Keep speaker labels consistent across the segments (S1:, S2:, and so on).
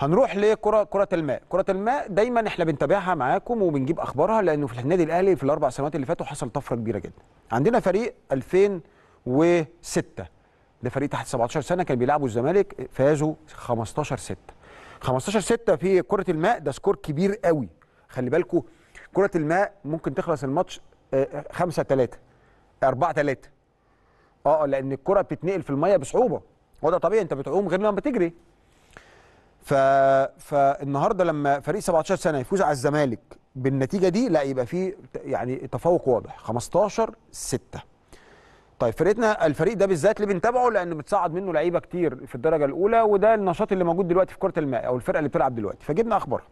S1: هنروح لكره كره الماء كره الماء دايما احنا بنتابعها معاكم وبنجيب اخبارها لانه في النادي الاهلي في الاربع سنوات اللي فاتوا حصل طفره كبيره جدا عندنا فريق 2006 ده فريق تحت 17 سنه كان بيلعبوا الزمالك فازوا 15 6 15 6 في كره الماء ده سكور كبير قوي خلي بالكوا كره الماء ممكن تخلص الماتش 5 3 4 3 اه لان الكره بتتنقل في الميه بصعوبه وده طبيعي انت بتعوم غير لما بتجري ف... فالنهارده لما فريق 17 سنه يفوز على الزمالك بالنتيجه دي لا يبقى في يعني تفوق واضح 15 6 طيب فرقتنا الفريق ده بالذات اللي بنتابعه لان بتصعد منه لعيبه كتير في الدرجه الاولى وده النشاط اللي موجود دلوقتي في كره الماء او الفرقه اللي بتلعب دلوقتي فجبنا اخبارها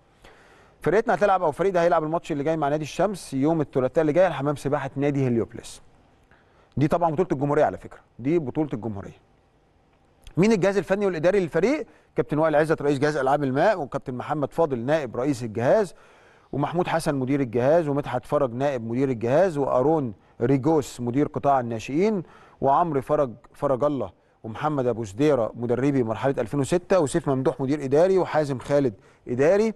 S1: فرقتنا هتلعب او الفريق ده هيلعب الماتش اللي جاي مع نادي الشمس يوم الثلاثاء اللي جاي الحمام سباحه نادي هليوبلس دي طبعا بطوله الجمهوريه على فكره دي بطوله الجمهوريه مين الجهاز الفني والاداري للفريق كابتن وائل عزت رئيس جهاز العاب الماء وكابتن محمد فاضل نائب رئيس الجهاز ومحمود حسن مدير الجهاز ومدحت فرج نائب مدير الجهاز وارون ريجوس مدير قطاع الناشئين وعمرو فرج فرج الله ومحمد ابو سديره مدربي مرحله 2006 وسيف ممدوح مدير اداري وحازم خالد اداري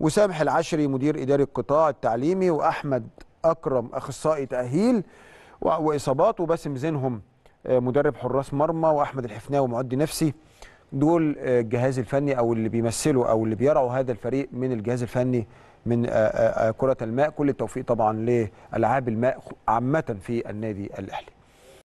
S1: وسامح العشري مدير اداري القطاع التعليمي واحمد اكرم اخصائي تاهيل واصابات وباسم زينهم آه، مدرب حراس مرمى واحمد الحفناوي معدي نفسي دول آه، الجهاز الفني او اللي بيمثلوا او اللي بيرعوا هذا الفريق من الجهاز الفني من آه، كره الماء كل التوفيق طبعا لالعاب الماء عامه في النادي الاهلي